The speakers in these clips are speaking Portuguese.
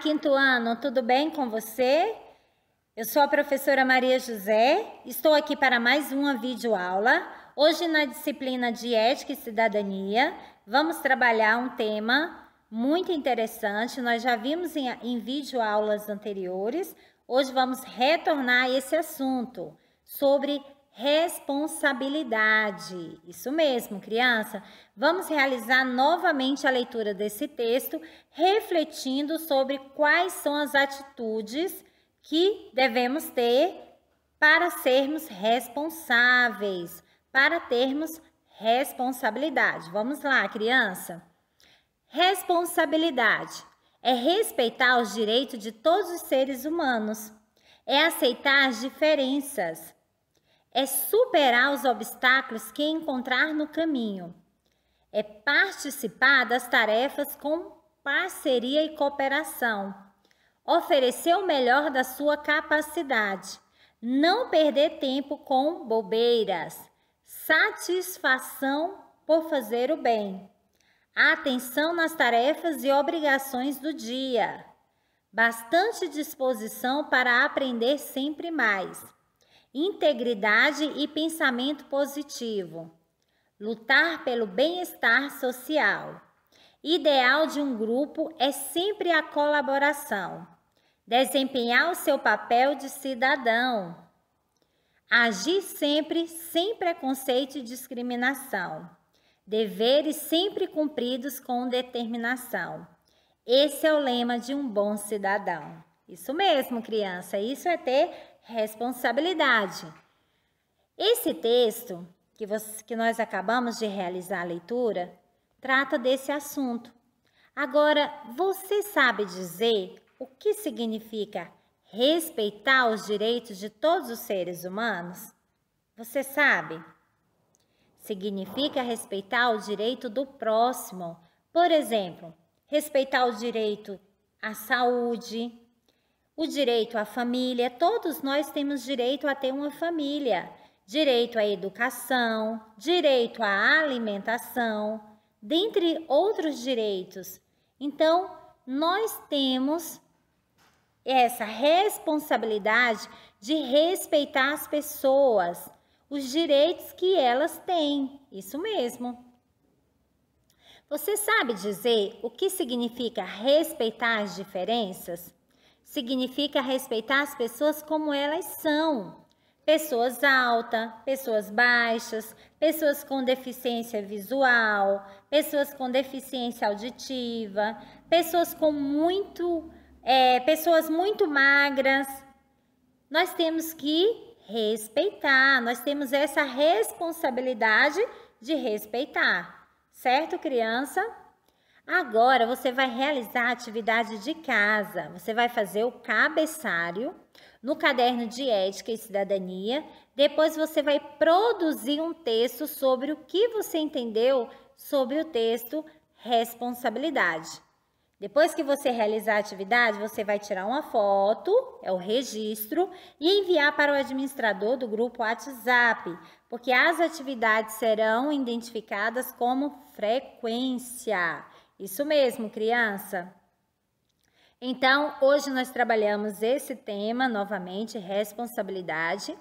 quinto ano, tudo bem com você? Eu sou a professora Maria José, estou aqui para mais uma videoaula. Hoje, na disciplina de Ética e Cidadania, vamos trabalhar um tema muito interessante. Nós já vimos em, em videoaulas anteriores. Hoje vamos retornar a esse assunto sobre responsabilidade. Isso mesmo, criança. Vamos realizar novamente a leitura desse texto, refletindo sobre quais são as atitudes que devemos ter para sermos responsáveis, para termos responsabilidade. Vamos lá, criança. Responsabilidade é respeitar os direitos de todos os seres humanos, é aceitar as diferenças é superar os obstáculos que encontrar no caminho, é participar das tarefas com parceria e cooperação, oferecer o melhor da sua capacidade, não perder tempo com bobeiras, satisfação por fazer o bem, atenção nas tarefas e obrigações do dia, bastante disposição para aprender sempre mais integridade e pensamento positivo, lutar pelo bem-estar social. Ideal de um grupo é sempre a colaboração, desempenhar o seu papel de cidadão, agir sempre sem preconceito e discriminação, deveres sempre cumpridos com determinação. Esse é o lema de um bom cidadão. Isso mesmo, criança, isso é ter responsabilidade. Esse texto que, você, que nós acabamos de realizar a leitura trata desse assunto. Agora, você sabe dizer o que significa respeitar os direitos de todos os seres humanos? Você sabe? Significa respeitar o direito do próximo. Por exemplo, respeitar o direito à saúde, o direito à família, todos nós temos direito a ter uma família, direito à educação, direito à alimentação, dentre outros direitos. Então, nós temos essa responsabilidade de respeitar as pessoas, os direitos que elas têm. Isso mesmo. Você sabe dizer o que significa respeitar as diferenças? Significa respeitar as pessoas como elas são. Pessoas altas, pessoas baixas, pessoas com deficiência visual, pessoas com deficiência auditiva, pessoas com muito, é, pessoas muito magras. Nós temos que respeitar, nós temos essa responsabilidade de respeitar, certo, criança? Agora você vai realizar a atividade de casa. Você vai fazer o cabeçário no caderno de ética e cidadania. Depois você vai produzir um texto sobre o que você entendeu sobre o texto responsabilidade. Depois que você realizar a atividade, você vai tirar uma foto, é o registro, e enviar para o administrador do grupo WhatsApp, porque as atividades serão identificadas como frequência. Isso mesmo, criança. Então, hoje nós trabalhamos esse tema novamente, responsabilidade.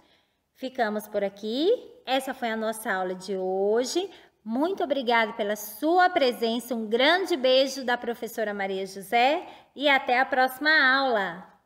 Ficamos por aqui. Essa foi a nossa aula de hoje. Muito obrigada pela sua presença. Um grande beijo da professora Maria José e até a próxima aula.